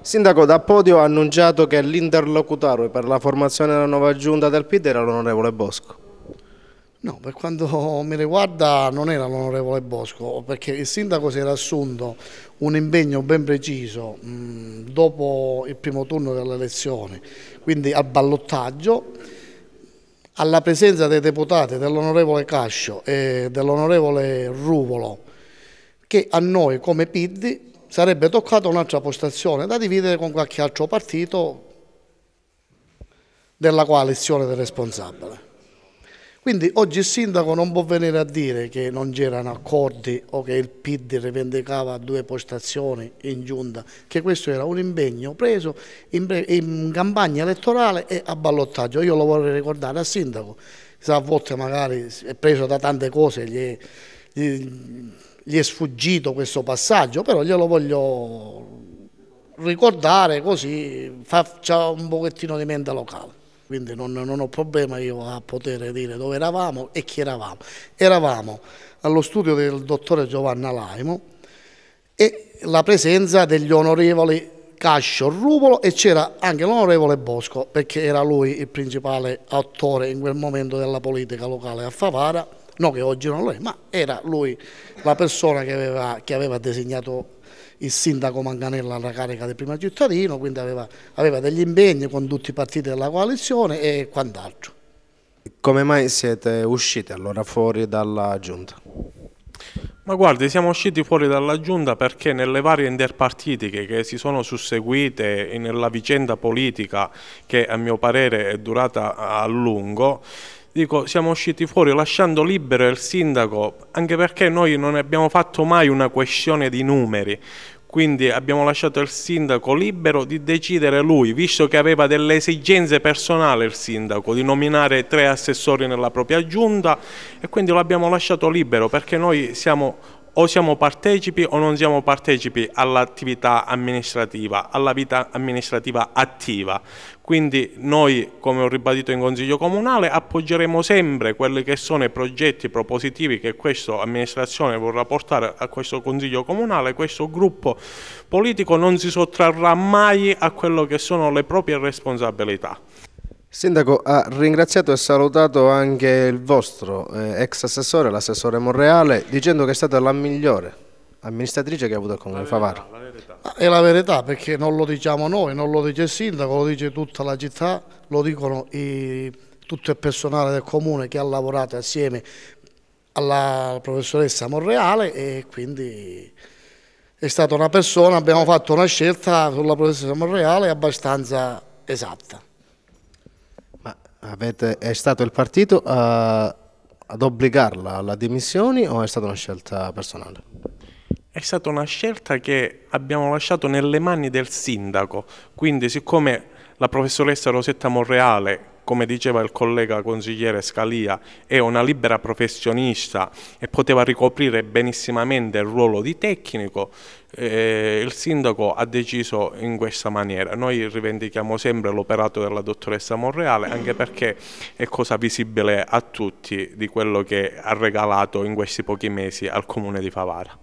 Sindaco da podio ha annunciato che l'interlocutore per la formazione della nuova giunta del PD era l'onorevole Bosco. No, per quanto mi riguarda non era l'onorevole Bosco, perché il sindaco si era assunto un impegno ben preciso mh, mm, dopo il primo turno delle elezioni, quindi al ballottaggio, alla presenza dei deputati dell'onorevole Cascio e dell'onorevole Ruvolo, che a noi come PD sarebbe toccata un'altra postazione da dividere con qualche altro partito della coalizione del responsabile. Quindi oggi il sindaco non può venire a dire che non c'erano accordi o che il PD rivendicava due postazioni in giunta, che questo era un impegno preso in, in campagna elettorale e a ballottaggio. Io lo vorrei ricordare al sindaco, a volte magari è preso da tante cose, gli è, gli è sfuggito questo passaggio, però glielo voglio ricordare così faccia un pochettino di mente locale. Quindi non, non ho problema io a poter dire dove eravamo e chi eravamo. Eravamo allo studio del dottore Giovanna Laimo e la presenza degli onorevoli Cascio, Rupolo e c'era anche l'onorevole Bosco perché era lui il principale attore in quel momento della politica locale a Favara no che oggi non lo è, ma era lui la persona che aveva, che aveva designato il sindaco Manganella alla carica del primo cittadino, quindi aveva, aveva degli impegni con tutti i partiti della coalizione e quant'altro. Come mai siete usciti allora fuori dalla giunta? Ma guardi, siamo usciti fuori dalla giunta perché nelle varie interpartitiche che si sono susseguite nella vicenda politica che a mio parere è durata a lungo, dico, siamo usciti fuori lasciando libero il sindaco, anche perché noi non abbiamo fatto mai una questione di numeri, quindi abbiamo lasciato il sindaco libero di decidere lui, visto che aveva delle esigenze personali il sindaco di nominare tre assessori nella propria giunta e quindi lo abbiamo lasciato libero perché noi siamo o siamo partecipi o non siamo partecipi all'attività amministrativa, alla vita amministrativa attiva. Quindi noi, come ho ribadito in Consiglio Comunale, appoggeremo sempre quelli che sono i progetti propositivi che questa amministrazione vorrà portare a questo Consiglio Comunale, questo gruppo politico non si sottrarrà mai a quello che sono le proprie responsabilità. Sindaco, ha ringraziato e salutato anche il vostro eh, ex assessore, l'assessore Monreale, dicendo che è stata la migliore amministratrice che ha avuto il comune di Favaro. È la verità perché non lo diciamo noi, non lo dice il sindaco, lo dice tutta la città, lo dicono i, tutto il personale del comune che ha lavorato assieme alla professoressa Monreale e quindi è stata una persona, abbiamo fatto una scelta sulla professoressa Monreale abbastanza esatta. Avete, è stato il partito a, ad obbligarla alla dimissione o è stata una scelta personale? È stata una scelta che abbiamo lasciato nelle mani del sindaco, quindi siccome la professoressa Rosetta Monreale, come diceva il collega consigliere Scalia, è una libera professionista e poteva ricoprire benissimamente il ruolo di tecnico, eh, il sindaco ha deciso in questa maniera. Noi rivendichiamo sempre l'operato della dottoressa Monreale anche perché è cosa visibile a tutti di quello che ha regalato in questi pochi mesi al comune di Favara.